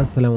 Aslam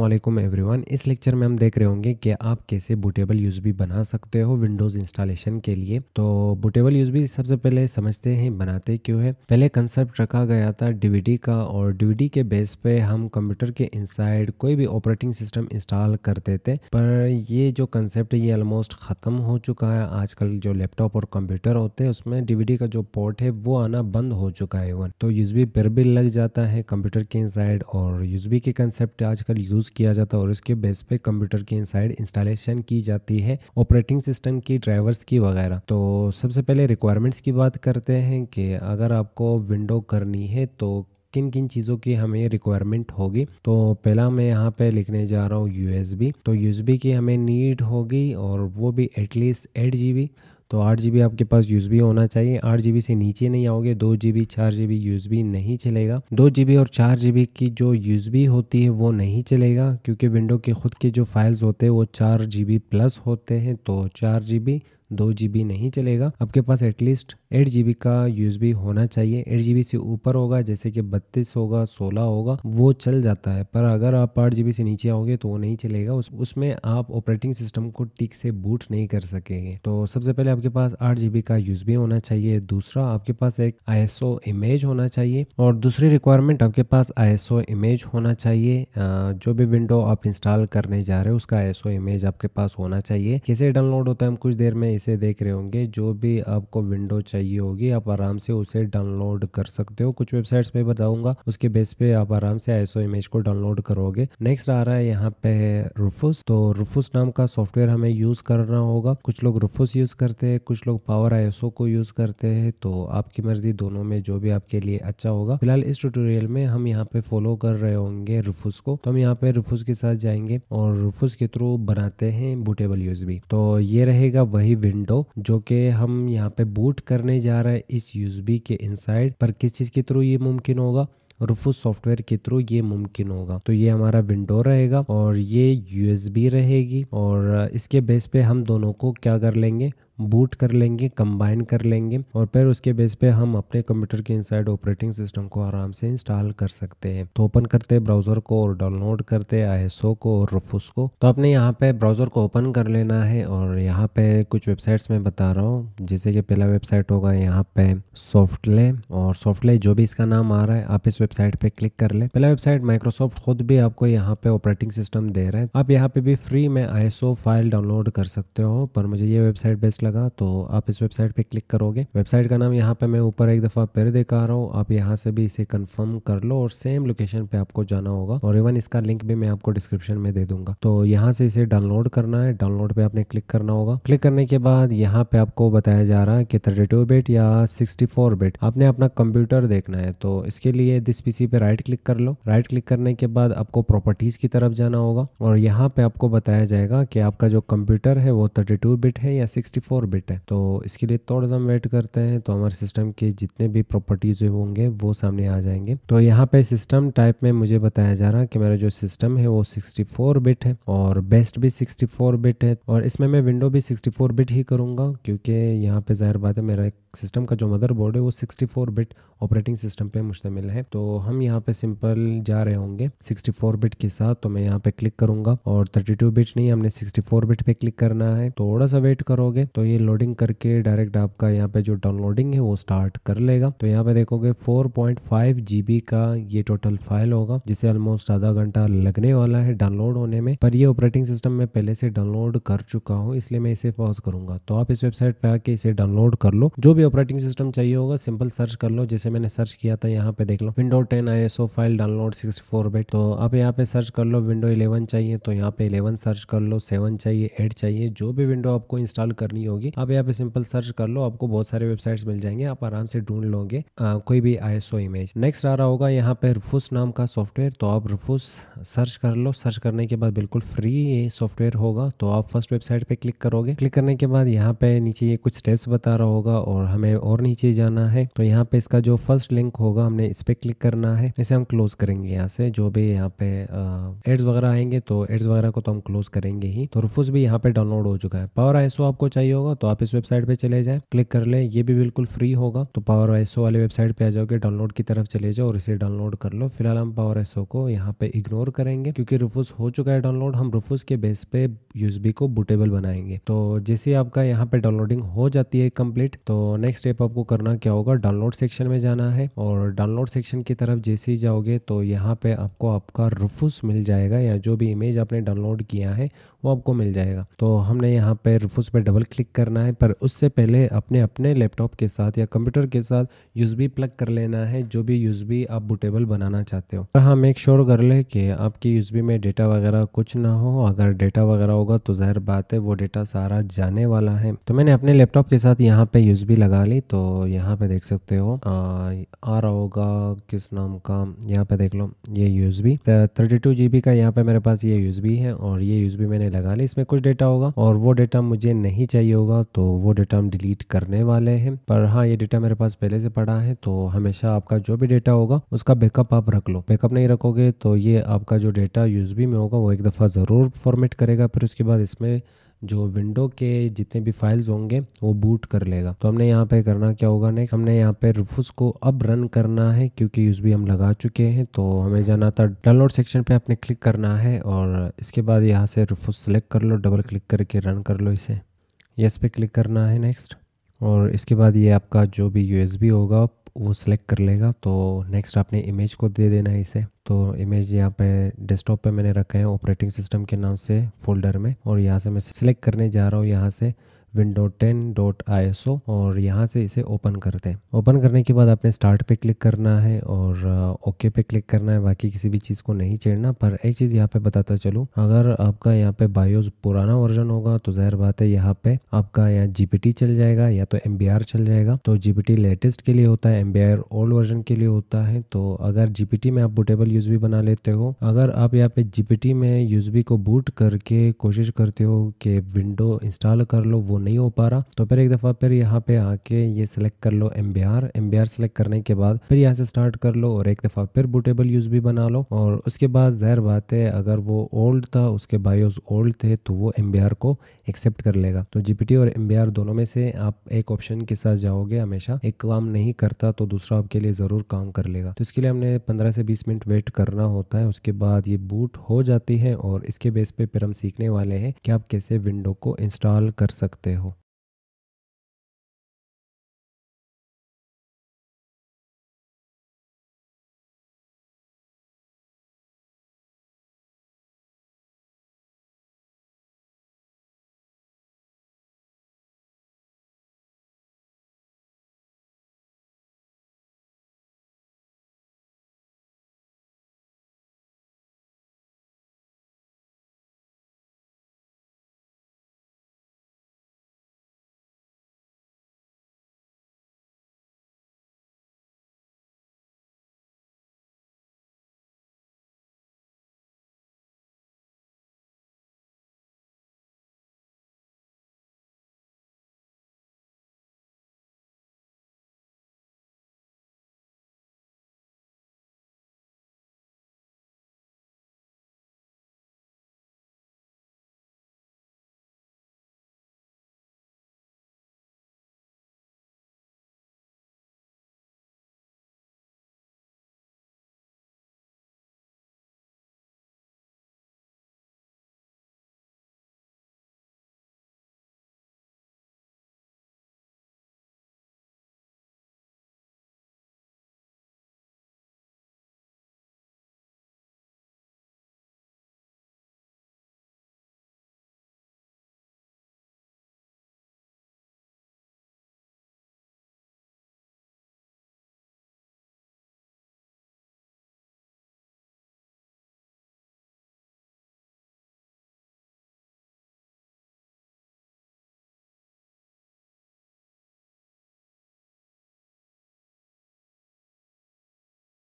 one इस lecture में हम देख रहे होंगे कि आप कैसे बुटेबल यूज़बी बना सकते हो विंडोज़ इंस्टॉलेशन के लिए तो बुटेबल यूज़बी सबसे पहले समझते हैं बनाते क्यों है पहले कंसेप्ट रखा गया था डीवीडी का और डीवीडी के बेस पे हम कंप्यूटर के इनसाइड कोई भी ऑपरेटिंग सिस्टम इंस्टॉल करते थे पर ये जो कंसेप्ट ये ऑलमोस्ट ख़त्म हो चुका है आजकल जो लैपटॉप और कंप्यूटर होते हैं उसमें डीवीडी का जो पोर्ट है वो आना बंद हो चुका है वन तो यूज पर भी लग जाता है कंप्यूटर के इनसाइड और यूज़बी के कंसेप्ट आज आजकल यूज़ किया जाता है और इसके बेस पे कंप्यूटर के इनसाइड इंस्टॉलेशन की जाती है ऑपरेटिंग सिस्टम की ड्राइवर्स की वगैरह तो सबसे पहले रिक्वायरमेंट्स की बात करते हैं कि अगर आपको विंडो करनी है तो किन किन चीज़ों की हमें रिक्वायरमेंट होगी तो पहला मैं यहाँ पे लिखने जा रहा हूँ यूएसबी तो यूएसबी की हमें नीड होगी और वो भी एटलीस्ट एट जी तो आठ जी आपके पास यूज़ भी होना चाहिए आठ जी से नीचे नहीं आओगे दो जी बी चार जी बी यूज भी नहीं चलेगा दो जी बी और चार जी बी की जो यूज़ होती है वो नहीं चलेगा क्योंकि विंडो के खुद के जो फाइल्स होते हैं वो चार जी बी प्लस होते हैं तो चार जी बी दो जी नहीं चलेगा आपके पास एटलीस्ट एट जी का यूएसबी होना चाहिए एट जी से ऊपर होगा जैसे कि बत्तीस होगा सोलह होगा वो चल जाता है पर अगर आप आठ जी से नीचे आओगे तो वो नहीं चलेगा उस, उसमें आप ऑपरेटिंग सिस्टम को ठीक से बूट नहीं कर सकेंगे तो सबसे पहले आपके पास आठ जी का यूएसबी होना चाहिए दूसरा आपके पास एक आई इमेज होना चाहिए और दूसरी रिक्वायरमेंट आपके पास आई इमेज होना चाहिए जो भी विंडो आप इंस्टॉल करने जा रहे हो उसका आई इमेज आपके पास होना चाहिए कैसे डाउनलोड होता है हम कुछ देर में से देख रहे होंगे जो भी आपको विंडो चाहिए होगी आप आराम से उसे डाउनलोड कर सकते हो कुछ वेबसाइट्स पे बताऊंगा उसके बेस पे आप आराम से आईसो इमेज को डाउनलोड करोगे नेक्स्ट आ रहा है यहाँ पे रुफुस तो रुफुस नाम का सॉफ्टवेयर हमें यूज करना होगा कुछ लोग रुफुस यूज करते हैं कुछ लोग पावर आईएसओ को यूज करते हैं तो आपकी मर्जी दोनों में जो भी आपके लिए अच्छा होगा फिलहाल इस ट्यूटोरियल में हम यहाँ पे फॉलो कर रहे होंगे रुफुस को तो हम यहाँ पे रुफुस के साथ जाएंगे और रुफुस के थ्रू बनाते हैं बुटेबल यूज भी तो ये रहेगा वही विंडो जो कि हम यहाँ पे बूट करने जा रहे हैं इस यूजबी के इनसाइड पर किस चीज़ के थ्रू ये मुमकिन होगा रूफूस सॉफ्टवेयर के थ्रू ये मुमकिन होगा तो ये हमारा विंडो रहेगा और ये यूएसबी रहेगी और इसके बेस पे हम दोनों को क्या कर लेंगे बूट कर लेंगे कंबाइन कर लेंगे और फिर उसके बेस पे हम अपने कंप्यूटर के इनसाइड ऑपरेटिंग सिस्टम को आराम से इंस्टॉल कर सकते हैं तो ओपन करते हैं ब्राउजर को और डाउनलोड करते हैं आई को और रफूस को तो आपने यहाँ पे ब्राउजर को ओपन कर लेना है और यहाँ पे कुछ वेबसाइट्स में बता रहा हूँ जैसे कि पहला वेबसाइट होगा यहाँ पे सॉफ्टले और सॉफ्टले जो भी इसका नाम आ रहा है आप इस वेबसाइट पे क्लिक कर ले पहला वेबसाइट माइक्रोसॉफ्ट खुद भी आपको यहाँ पे ऑपरेटिंग सिस्टम दे रहे हैं आप यहाँ पे भी फ्री में आई फाइल डाउनलोड कर सकते हो पर मुझे ये वेबसाइट बेस्ट लगा तो आप इस वेबसाइट पे क्लिक करोगे वेबसाइट का नाम यहाँ पे मैं ऊपर एक दफ़ा फिर दिखा रहा हूँ आप यहाँ से भी इसे कंफर्म कर लो और सेम लोकेशन पे आपको जाना होगा और इवन इसका लिंक भी मैं आपको डिस्क्रिप्शन में दे दूंगा तो यहाँ से इसे डाउनलोड करना है डाउनलोड पे आपने क्लिक करना होगा क्लिक करने के बाद यहाँ पे आपको बताया जा रहा है कि थर्टी बिट या सिक्सटी बिट आपने अपना कंप्यूटर देखना है तो इसके लिए दिस पीसी पे राइट क्लिक कर लो राइट क्लिक करने के बाद आपको प्रॉपर्टीज की तरफ जाना होगा और यहाँ पे आपको बताया जाएगा कि आपका जो कंप्यूटर है वो थर्टी बिट है या सिक्सटी ऑर्बिट है तो इसके लिए थोड़ा सा हम वेट करते हैं तो हमारे सिस्टम के जितने भी प्रॉपर्टीज होंगे वो सामने आ जाएंगे तो यहाँ पे सिस्टम टाइप में मुझे बताया जा रहा है कि मेरा जो सिस्टम है वो 64 बिट है और बेस्ट भी 64 बिट है और इसमें मैं विंडो भी 64 बिट ही करूंगा क्योंकि यहाँ पे जाहिर बात है मेरा सिस्टम का जो मदरबोर्ड है वो 64 बिट ऑपरेटिंग सिस्टम पे मुश्तमिल है तो हम यहाँ पे सिंपल जा रहे होंगे 64 बिट के साथ तो मैं यहाँ पे क्लिक करूंगा और 32 बिट नहीं हमने 64 बिट पे क्लिक करना है थोड़ा सा वेट करोगे तो तो ये लोडिंग करके डायरेक्ट आपका यहाँ पे जो डाउनलोडिंग है वो स्टार्ट कर लेगा तो यहाँ पे देखोगे 4.5 जीबी का ये टोटल फाइल होगा जिसे ऑलमोस्ट आधा घंटा लगने वाला है डाउनलोड होने में पर ये ऑपरेटिंग सिस्टम मैं पहले से डाउनलोड कर चुका हूँ इसलिए मैं इसे पॉज करूंगा तो आप इस वेबसाइट पे आके इसे डाउनलोड कर लो जो भी ऑपरेटिंग सिस्टम चाहिए होगा सिंपल सर्च कर लो जैसे मैंने सर्च किया था यहाँ पे देख लो विंडो टेन आई file download sixty four bit तो आप यहाँ पे सर्च कर लो विंडो इलेवन चाहिए तो यहाँ पे इलेवन सर्च कर लो सेवन चाहिए एट चाहिए जो भी विंडो आपको इंस्टॉल करनी होगी आप यहाँ पे सिंपल सर्च कर लो आपको बहुत सारे वेबसाइट्स मिल जाएंगे आप आराम से ढूंढ लोगे कोई भी आई इमेज नेक्स्ट आ रहा होगा यहाँ पे रफूस नाम का सॉफ्टवेयर तो आप रफूस सर्च कर लो सर्च करने के बाद बिल्कुल फ्री सॉफ्टवेयर होगा तो आप फर्स्ट वेबसाइट पे क्लिक करोगे क्लिक करने के बाद यहाँ पे नीचे ये कुछ स्टेप्स बता रहा होगा और हमें और नीचे जाना है तो यहाँ पे इसका जो फर्स्ट लिंक होगा हमने इस पे क्लिक करना है इसे हम क्लोज करेंगे यहाँ से जो भी यहाँ पे एड्स वगैरह आएंगे तो एड्स वगैरह को तो हम क्लोज करेंगे ही तो रफूस भी यहाँ पे डाउनलोड हो चुका है पावर आई आपको चाहिए होगा तो आप इस वेबसाइट पे चले जाए क्लिक कर लें ये भी बिल्कुल फ्री होगा तो पावर एसओ वाले वेबसाइट पे आ जाओगे डाउनलोड की तरफ चले जाओ और इसे डाउनलोड कर लो फिलहाल हम पावर एसओ को यहाँ पे इग्नोर करेंगे क्योंकि रुफूस हो चुका है डाउनलोड हम रुफूस के बेस पे यूएसबी को बुटेबल बनाएंगे तो जैसे आपका यहाँ पे डाउनलोडिंग हो जाती है कम्प्लीट तो नेक्स्ट स्टेप आपको करना क्या होगा डाउनलोड सेक्शन में जाना है और डाउनलोड सेक्शन की तरफ जैसे ही जाओगे तो यहाँ पे आपको आपका रुफूस मिल जाएगा या जो भी इमेज आपने डाउनलोड किया है वो आपको मिल जाएगा तो हमने यहाँ पर उस पर डबल क्लिक करना है पर उससे पहले अपने अपने लैपटॉप के साथ या कंप्यूटर के साथ यूज़बी प्लग कर लेना है जो भी यूज़बी आप बुटेबल बनाना चाहते हो और हाँ मेक श्योर कर ले कि आपकी यूज़बी में डेटा वगैरह कुछ ना हो अगर डेटा वगैरह होगा तो जहर बात है वो डेटा सारा जाने वाला है तो मैंने अपने लैपटॉप के साथ यहाँ पे यूज लगा ली तो यहाँ पे देख सकते हो आ, आ रहा होगा किस नाम का यहाँ पे देख लो ये USB thirty two G B का यहाँ पे मेरे पास ये यूज़बी है और ये यूज़बी मैंने हमने लगा ली इसमें कुछ डेटा होगा और वो डेटा मुझे नहीं चाहिए होगा तो वो डेटा हम डिलीट करने वाले हैं पर हाँ ये डेटा मेरे पास पहले से पड़ा है तो हमेशा आपका जो भी डेटा होगा उसका बैकअप आप रख लो बैकअप नहीं रखोगे तो ये आपका जो डेटा यूजबी में होगा वो एक दफ़ा ज़रूर फॉर्मेट करेगा फिर उसके बाद इसमें जो विंडो के जितने भी फाइल्स होंगे वो बूट कर लेगा तो हमने यहाँ पे करना क्या होगा नेक्स्ट हमने यहाँ पे रुफुस को अब रन करना है क्योंकि भी हम लगा चुके हैं तो हमें जाना था डाउनलोड सेक्शन पे आपने क्लिक करना है और इसके बाद यहाँ से रुफुस सेलेक्ट कर लो डबल क्लिक करके रन कर लो इसे यस पे क्लिक करना है नेक्स्ट और इसके बाद ये आपका जो भी यूएसबी होगा वो सिलेक्ट कर लेगा तो नेक्स्ट आपने इमेज को दे देना है इसे तो इमेज यहाँ पे डेस्कटॉप पे मैंने रखा है ऑपरेटिंग सिस्टम के नाम से फोल्डर में और यहाँ से मैं सिलेक्ट करने जा रहा हूँ यहाँ से विंडो टेन डॉट आई और यहाँ से इसे ओपन करते हैं ओपन करने के बाद आपने स्टार्ट पे क्लिक करना है और ओके uh, पे क्लिक करना है बाकी किसी भी चीज़ को नहीं छेड़ना पर एक चीज़ यहाँ पे बताता चलू अगर आपका यहाँ पे बायोज पुराना वर्जन होगा तो जाहिर बात है यहाँ पे आपका यहाँ जीपीटी चल जाएगा या तो एम चल जाएगा तो जीपीटी लेटेस्ट के लिए होता है एम ओल्ड वर्जन के लिए होता है तो अगर जीपीटी में आप बुटेबल यूजबी बना लेते हो अगर आप यहाँ पे जीपीटी में यूजबी को बूट करके कोशिश करते हो कि विंडो इंस्टॉल कर लो वो नहीं हो पा रहा तो फिर एक दफ़ा फिर यहाँ पे आके ये सिलेक्ट कर लो M B R M B R select करने के बाद फिर यहाँ से स्टार्ट कर लो और एक दफ़ा फिर बूटेबल यूज़ भी बना लो और उसके बाद जहर बात है अगर वो ओल्ड था उसके बायोस ओल्ड थे तो वो एम बी आर को एक्सेप्ट कर लेगा तो जी और एम बी आर दोनों में से आप एक ऑप्शन के साथ जाओगे हमेशा एक काम नहीं करता तो दूसरा आपके लिए ज़रूर काम कर लेगा तो इसके लिए हमने पंद्रह से बीस मिनट वेट करना होता है उसके बाद ये बूट हो जाती है और इसके बेस पे फिर हम सीखने वाले हैं कि आप कैसे विंडो को इंस्टॉल कर सकते Svatého.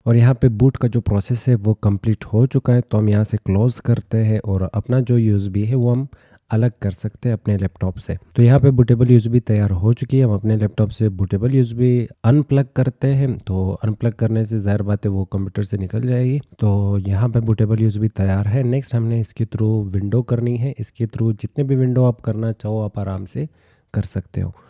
और यहाँ पे बूट का जो प्रोसेस है वो कंप्लीट हो चुका है तो हम यहाँ से क्लोज़ करते हैं और अपना जो यूज़ है वो हम अलग कर सकते हैं अपने लैपटॉप से तो यहाँ पे बुटेबल यूज़ तैयार हो चुकी है हम अपने लैपटॉप से बुटेबल यूज़ अनप्लग करते हैं तो अनप्लग करने से ज़ाहिर बात है वो कंप्यूटर से निकल जाएगी तो यहाँ पे बुटेबल यूज़ तैयार है नेक्स्ट हमने इसके थ्रू विंडो करनी है इसके थ्रू जितने भी विंडो आप करना चाहो आप आराम से कर सकते हो